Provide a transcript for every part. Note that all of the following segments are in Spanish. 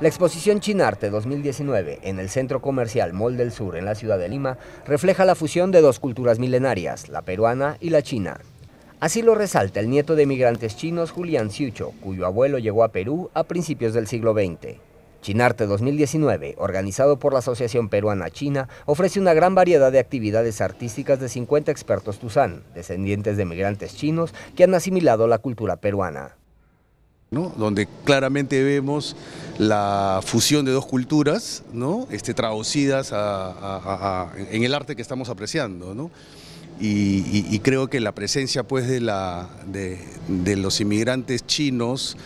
La exposición Chinarte 2019 en el centro comercial Mall del Sur en la ciudad de Lima refleja la fusión de dos culturas milenarias, la peruana y la china. Así lo resalta el nieto de migrantes chinos Julián Ciucho, cuyo abuelo llegó a Perú a principios del siglo XX. Chinarte 2019, organizado por la Asociación Peruana China, ofrece una gran variedad de actividades artísticas de 50 expertos Tuzán, descendientes de migrantes chinos que han asimilado la cultura peruana donde claramente vemos la fusión de dos culturas este, traducidas en el arte que estamos apreciando. Y, creo que la presencia pues, de, los inmigrantes chinos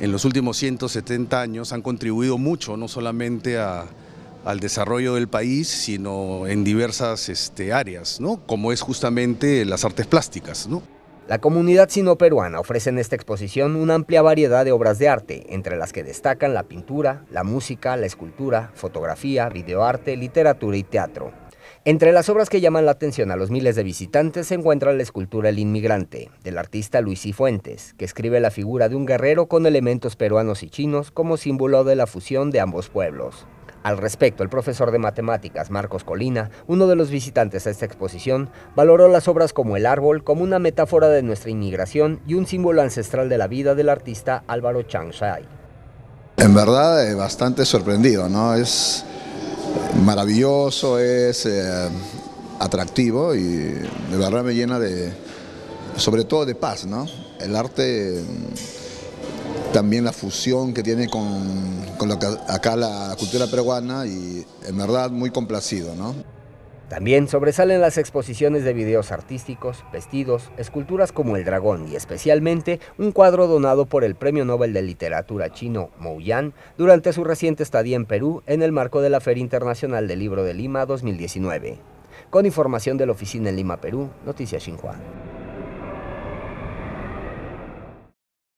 en los últimos 170 años han contribuido mucho, no solamente al desarrollo del país, sino en diversas este, áreas, como es justamente las artes plásticas. La comunidad sino-peruana ofrece en esta exposición una amplia variedad de obras de arte, entre las que destacan la pintura, la música, la escultura, fotografía, videoarte, literatura y teatro. Entre las obras que llaman la atención a los miles de visitantes se encuentra la escultura El Inmigrante, del artista Luis Fuentes, que escribe la figura de un guerrero con elementos peruanos y chinos como símbolo de la fusión de ambos pueblos. Al respecto, el profesor de matemáticas Marcos Colina, uno de los visitantes a esta exposición, valoró las obras como el árbol como una metáfora de nuestra inmigración y un símbolo ancestral de la vida del artista Álvaro Changsai. En verdad, eh, bastante sorprendido, ¿no? Es eh, maravilloso, es eh, atractivo y de verdad me llena de, sobre todo de paz, ¿no? El arte mm, también la fusión que tiene con, lo que acá la cultura peruana y en verdad muy complacido, ¿no? También sobresalen las exposiciones de videos artísticos, vestidos, esculturas como el dragón y especialmente un cuadro donado por el Premio Nobel de Literatura chino Mouyan, durante su reciente estadía en Perú en el marco de la Feria Internacional del Libro de Lima 2019. Con información de la oficina en Lima, Perú, Noticias Xinhua.